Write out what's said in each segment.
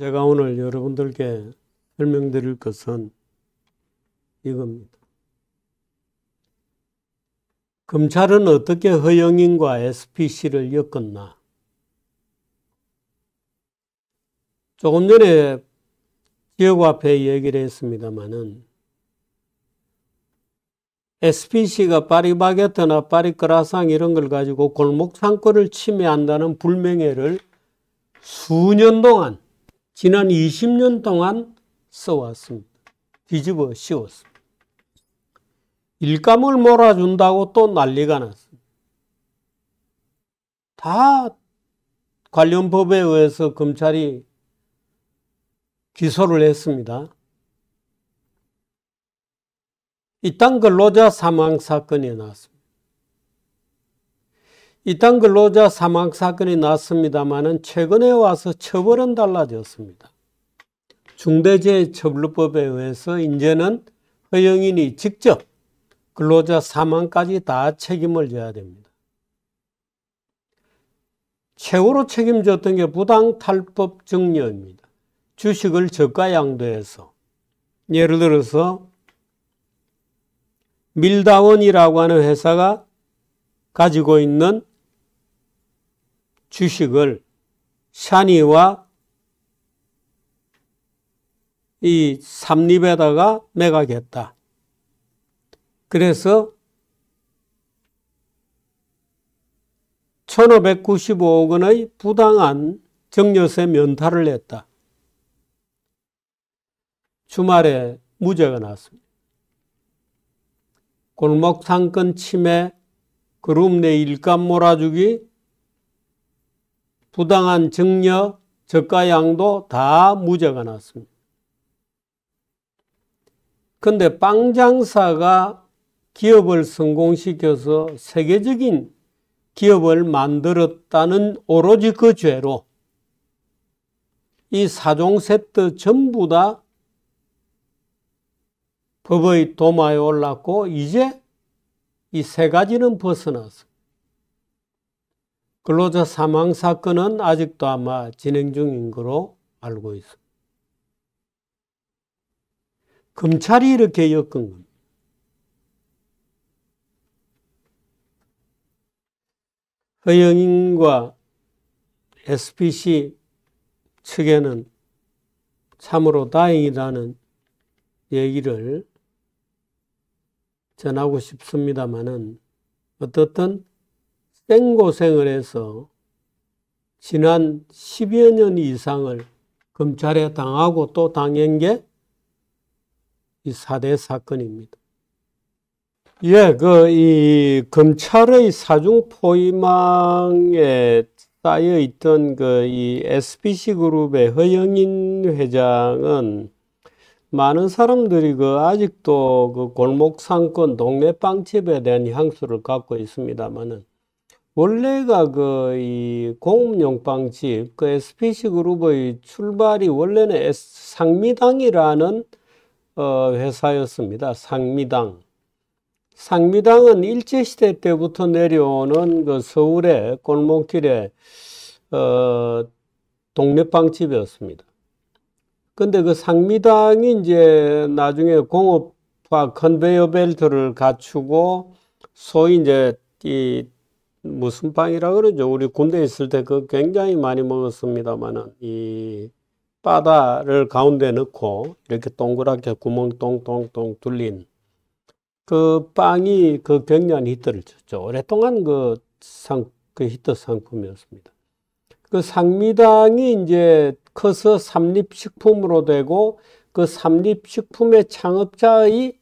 제가 오늘 여러분들께 설명드릴 것은 이겁니다. 검찰은 어떻게 허영인과 SPC를 엮었나? 조금 전에 지역화폐 얘기를 했습니다만은 SPC가 파리바게트나 파리크라상 이런 걸 가지고 골목 상권을 침해한다는 불명예를 수년 동안 지난 20년 동안 써왔습니다. 뒤집어 씌웠습니다. 일감을 몰아준다고 또 난리가 났습니다. 다 관련 법에 의해서 검찰이 기소를 했습니다. 이딴 근로자 사망 사건이 나왔습니다. 이땅 근로자 사망 사건이 났습니다만은 최근에 와서 처벌은 달라졌습니다. 중대재해처벌법에 의해서 이제는 허영인이 직접 근로자 사망까지 다 책임을 져야 됩니다. 최고로 책임졌던 게 부당 탈법 증여입니다. 주식을 저가 양도해서 예를 들어서 밀다원이라고 하는 회사가 가지고 있는 주식을 샤니와 이 삼립에다가 매각했다. 그래서 1595억 원의 부당한 정려세 면탈을 했다. 주말에 무죄가 났습니다. 골목 상권 침해, 그룹 내 일감 몰아주기, 부당한 증여, 저가 양도 다 무죄가 났습니다. 근데 빵 장사가 기업을 성공시켜서 세계적인 기업을 만들었다는 오로지 그 죄로 이 사종 세트 전부 다 법의 도마에 올랐고 이제 이 세 가지는 벗어났습니다. 근로자 사망 사건은 아직도 아마 진행 중인 거로 알고 있습니다. 검찰이 이렇게 엮은 겁니다. 허영인과 SPC 측에는 참으로 다행이라는 얘기를 전하고 싶습니다만은 어떻든 땡고생을 해서 지난 10여 년 이상을 검찰에 당하고 또 당한 게 이 사대 사건입니다. 예, 그, 이, 검찰의 사중포위망에 쌓여 있던 그, 이 SBC 그룹의 허영인 회장은 많은 사람들이 그, 아직도 그 골목상권 동네 빵집에 대한 향수를 갖고 있습니다만은 원래가 그 이 공업용방집 그 SPC 그 그룹의 출발이 원래는 S, 상미당이라는 어, 회사였습니다. 상미당. 상미당은 일제시대 때부터 내려오는 그 서울의 골목길에 어, 동네빵집이었습니다. 근데 그 상미당이 이제 나중에 공업과 컨베이어 벨트를 갖추고 소위 이제 이 무슨 빵이라 그러죠. 우리 군대 있을 때 그 굉장히 많이 먹었습니다만은 이 바다를 가운데 넣고 이렇게 동그랗게 구멍 똥똥똥 뚫린 그 빵이 그 굉장한 히트를 쳤죠. 오랫동안 그 상, 그 히트 상품이었습니다. 그 상미당이 이제 커서 삼립식품으로 되고 그 삼립식품의 창업자의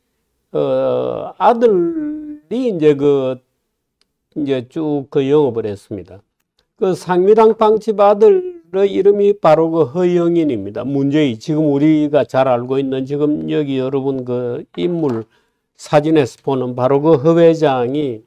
어, 아들이 이제 그 이제 쭉 그 영업을 했습니다. 그 상미당 방집 아들의 이름이 바로 그 허영인입니다. 문제의 지금 우리가 잘 알고 있는 지금 여기 여러분 그 인물 사진에서 보는 바로 그 허 회장이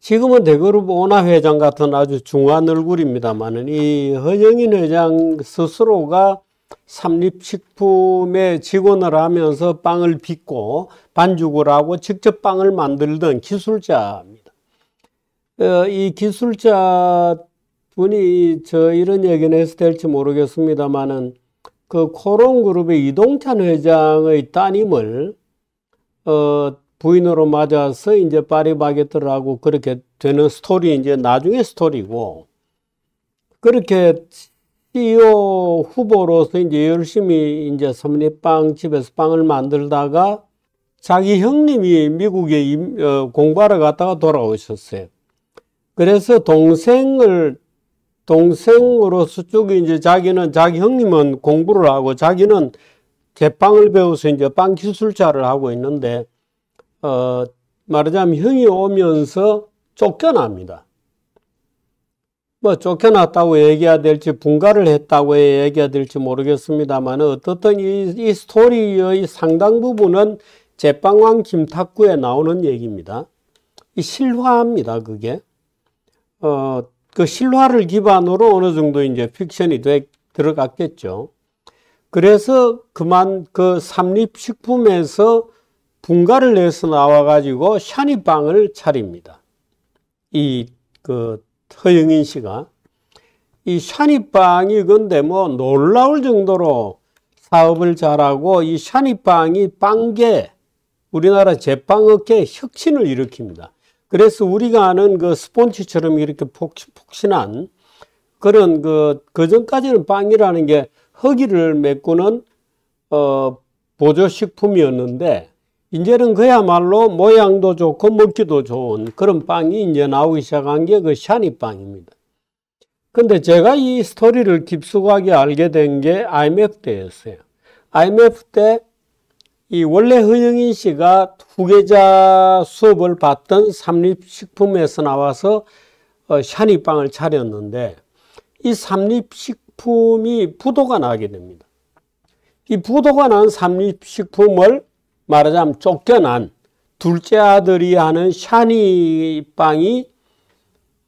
지금은 대그룹 오나 회장 같은 아주 중한 얼굴입니다만은 이 허영인 회장 스스로가 삼립식품의 직원을 하면서 빵을 빚고 반죽을 하고 직접 빵을 만들던 기술자 입니다 어, 이 기술자 분이 저 이런 얘기는 해서 될지 모르겠습니다만은 그 코론 그룹의 이동찬 회장의 따님을 어 부인으로 맞아서 이제 파리바게트라고 그렇게 되는 스토리 이제 나중에 스토리고 그렇게 CEO 후보로서 이제 열심히 이제 섬리빵 집에서 빵을 만들다가 자기 형님이 미국에 어, 공부하러 갔다가 돌아오셨어요. 그래서 동생을 동생으로서 쭉 이제 자기는 자기 형님은 공부를 하고 자기는 제빵을 배워서 이제 빵 기술자를 하고 있는데 어 말하자면 형이 오면서 쫓겨납니다. 뭐 쫓겨났다고 얘기해야 될지 분가를 했다고 얘기해야 될지 모르겠습니다만 어떻든 이, 이 스토리의 상당 부분은 제빵왕 김탁구에 나오는 얘기입니다. 이 실화입니다 그게. 어, 그 실화를 기반으로 어느 정도 이제 픽션이 되, 들어갔겠죠. 그래서 그만 그 삼립식품에서 분가를 내서 나와가지고 샤니빵을 차립니다. 이 그 허영인 씨가 이 샤니빵이 근데 뭐 놀라울 정도로 사업을 잘하고 이 샤니빵이 빵계 우리나라 제빵업계 혁신을 일으킵니다. 그래서 우리가 아는 그 스폰지처럼 이렇게 폭신한 그런 그, 그 전까지는 빵이라는 게 허기를 메꾸는, 어, 보조식품이었는데, 이제는 그야말로 모양도 좋고 먹기도 좋은 그런 빵이 이제 나오기 시작한 게 그 샤니빵입니다. 근데 제가 이 스토리를 깊숙하게 알게 된 게 IMF 때였어요. IMF 때이 원래 허영인 씨가 후계자 수업을 받던 삼립식품에서 나와서 어, 샤니빵을 차렸는데 이 삼립식품이 부도가 나게 됩니다. 이 부도가 난 삼립식품을 말하자면 쫓겨난 둘째 아들이 하는 샤니빵이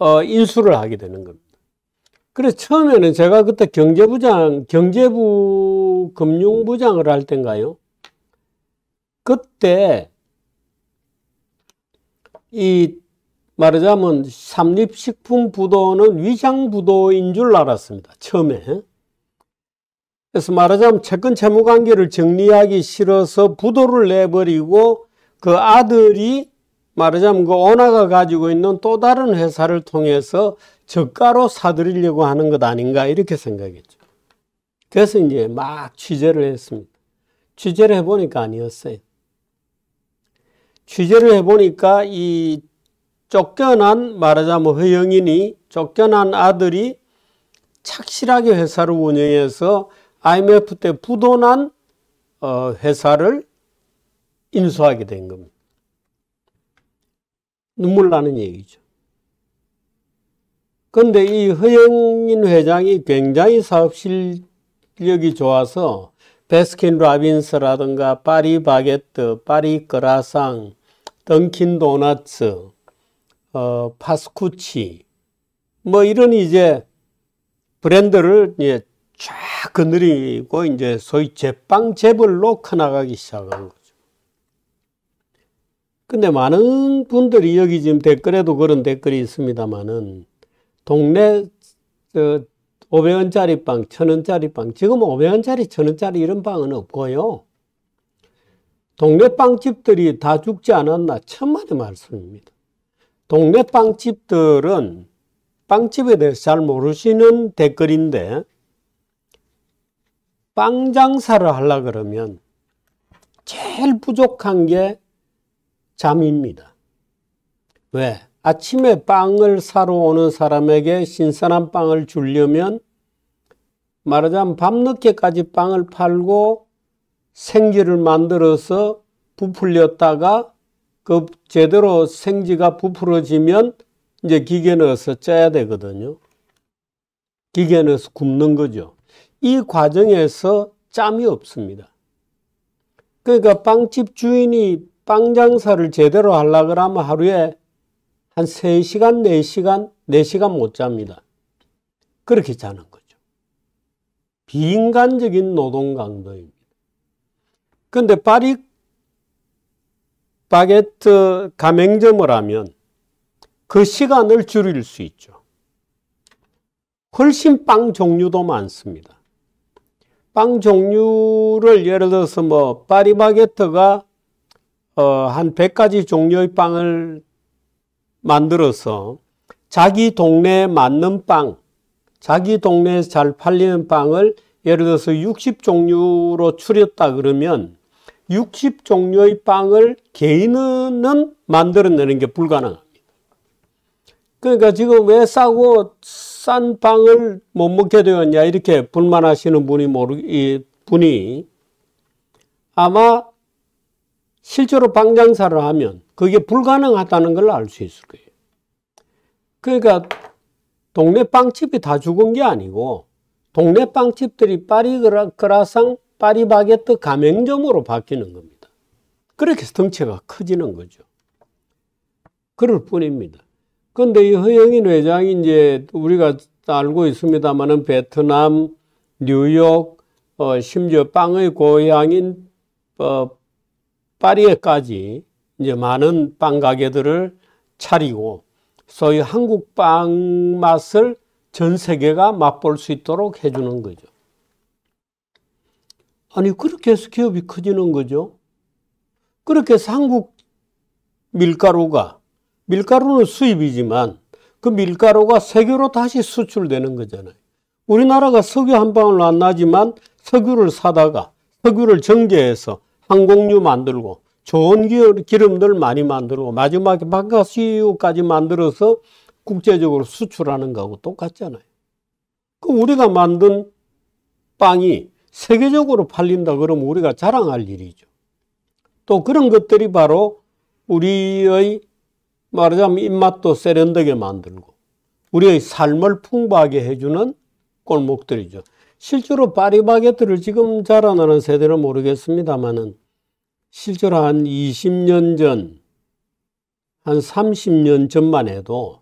어, 인수를 하게 되는 겁니다. 그래서 처음에는 제가 그때 경제부장, 경제부 금융부장을 할 때인가요? 그때 이 말하자면 삼립식품 부도는 위장 부도인 줄 알았습니다. 처음에. 그래서 말하자면 채권 채무 관계를 정리하기 싫어서 부도를 내버리고 그 아들이 말하자면 그 오나가 가지고 있는 또 다른 회사를 통해서 저가로 사들이려고 하는 것 아닌가 이렇게 생각했죠. 그래서 이제 막 취재를 했습니다. 취재를 해보니까 아니었어요. 취재를 해보니까 이 쫓겨난 말하자면 뭐 허영인이 쫓겨난 아들이 착실하게 회사를 운영해서 IMF 때 부도난 어, 회사를 인수하게 된 겁니다. 눈물 나는 얘기죠. 그런데 이 허영인 회장이 굉장히 사업 실력이 좋아서 베스킨 라빈스라든가 파리 바게트, 파리 그라상, 던킨 도나츠, 어, 파스쿠치, 뭐 이런 이제 브랜드를 이제 쫙그늘이고 이제 소위 제빵 재벌로 커나가기 시작한 거죠. 근데 많은 분들이 여기 지금 댓글에도 그런 댓글이 있습니다만은 동네 저 500원짜리 빵, 1000원짜리 빵, 지금 500원짜리, 1000원짜리 이런 빵은 없고요. 동네 빵집들이 다 죽지 않았나 천만의 말씀입니다. 동네 빵집들은 빵집에 대해서 잘 모르시는 댓글인데 빵 장사를 하려 그러면 제일 부족한 게 잠입니다. 왜? 아침에 빵을 사러 오는 사람에게 신선한 빵을 주려면 말하자면 밤늦게까지 빵을 팔고 생지를 만들어서 부풀렸다가 그 제대로 생지가 부풀어지면 이제 기계 넣어서 짜야 되거든요. 기계 넣어서 굽는 거죠. 이 과정에서 짬이 없습니다. 그러니까 빵집 주인이 빵 장사를 제대로 하려고 하면 하루에 한 3시간, 4시간, 4시간 못 잡니다. 그렇게 자는 거죠. 비인간적인 노동 강도입니다. 근데 파리 바게트 가맹점을 하면 그 시간을 줄일 수 있죠. 훨씬 빵 종류도 많습니다. 빵 종류를 예를 들어서 뭐 파리바게트가 어, 한 100가지 종류의 빵을 만들어서 자기 동네에 맞는 빵, 자기 동네에잘 팔리는 빵을 예를 들어서 60종류로 추렸다 그러면 60종류의 빵을 개인은 만들어내는 게 불가능합니다. 그러니까 지금 왜 싸고 싼 빵을 못 먹게 되었냐 이렇게 불만하시는 분이 모르 이 분이 아마 실제로 빵장사를 하면 그게 불가능하다는 걸 알 수 있을 거예요. 그러니까 동네 빵집이 다 죽은 게 아니고 동네 빵집들이 파리그라상 파리바게트 가맹점으로 바뀌는 겁니다. 그렇게 덩치가 커지는 거죠. 그럴 뿐입니다. 그런데 이 허영인 회장이 이제 우리가 알고 있습니다만은 베트남, 뉴욕, 어, 심지어 빵의 고향인 어, 파리에까지 이제 많은 빵 가게들을 차리고 소위 한국 빵 맛을 전 세계가 맛볼 수 있도록 해주는 거죠. 아니, 그렇게 해서 기업이 커지는 거죠. 그렇게 해서 한국 밀가루가, 밀가루는 수입이지만 그 밀가루가 세계로 다시 수출되는 거잖아요. 우리나라가 석유 한 방울 안 나지만 석유를 사다가 석유를 정제해서 항공유 만들고 좋은 기름들 많이 만들고 마지막에 방가수유까지 만들어서 국제적으로 수출하는 거하고 똑같잖아요. 그 우리가 만든 빵이 세계적으로 팔린다 그러면 우리가 자랑할 일이죠. 또 그런 것들이 바로 우리의 말하자면 입맛도 세련되게 만들고 우리의 삶을 풍부하게 해주는 골목들이죠. 실제로 파리바게트를 지금 자라나는 세대는 모르겠습니다만은 실제로 한 20년 전, 한 30년 전만 해도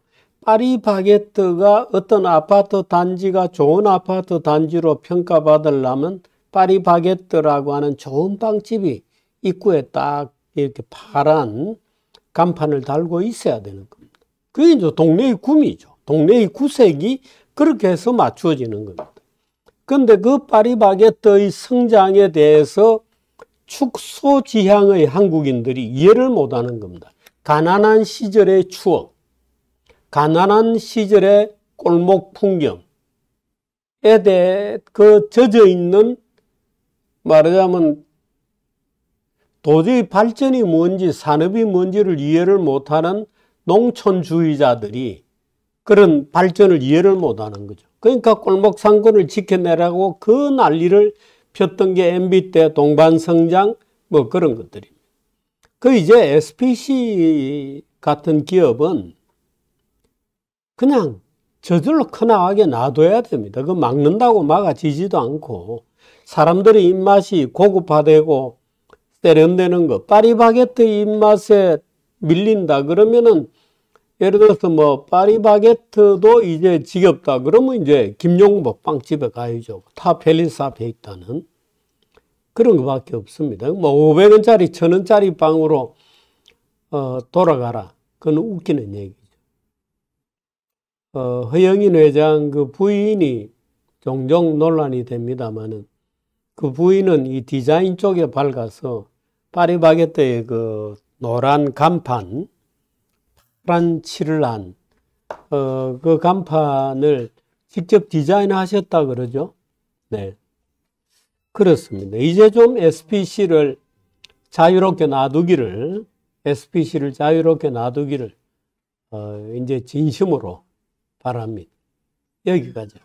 파리바게뜨가 어떤 아파트 단지가 좋은 아파트 단지로 평가받으려면 파리바게뜨라고 하는 좋은 빵집이 입구에 딱 이렇게 파란 간판을 달고 있어야 되는 겁니다. 그게 이제 동네의 구미죠. 동네의 구색이 그렇게 해서 맞추어지는 겁니다. 근데 그 파리바게뜨의 성장에 대해서 축소 지향의 한국인들이 이해를 못하는 겁니다. 가난한 시절의 추억, 가난한 시절의 골목 풍경, 에대 해그 젖어 있는 말하자면 도저히 발전이 뭔지 산업이 뭔지를 이해를 못하는 농촌주의자들이 그런 발전을 이해를 못하는 거죠. 그러니까 골목 상권을 지켜내라고 그 난리를 폈던 게 MB 때 동반성장 뭐 그런 것들입니다. 그 이제 SPC 같은 기업은 그냥 저절로 커나가게 놔둬야 됩니다. 그 막는다고 막아지지도 않고 사람들의 입맛이 고급화되고 세련되는 것, 파리바게트 입맛에 밀린다 그러면은 예를 들어서 뭐 파리바게트도 이제 지겹다 그러면 이제 김용복 빵집에 가야죠. 타 팰리스 앞에 있다는 그런 것밖에 없습니다. 뭐 500원짜리 1000원짜리 빵으로 어, 돌아가라. 그건 웃기는 얘기죠. 어, 허영인 회장 그 부인이 종종 논란이 됩니다만은 그 부인은 이 디자인 쪽에 밝아서 파리바게뜨의 그 노란 간판, 파란 칠을 한, 어, 그 간판을 직접 디자인하셨다 그러죠. 네. 그렇습니다. 이제 좀 SPC를 자유롭게 놔두기를, SPC를 자유롭게 놔두기를, 어, 이제 진심으로 바랍니다. 여기까지.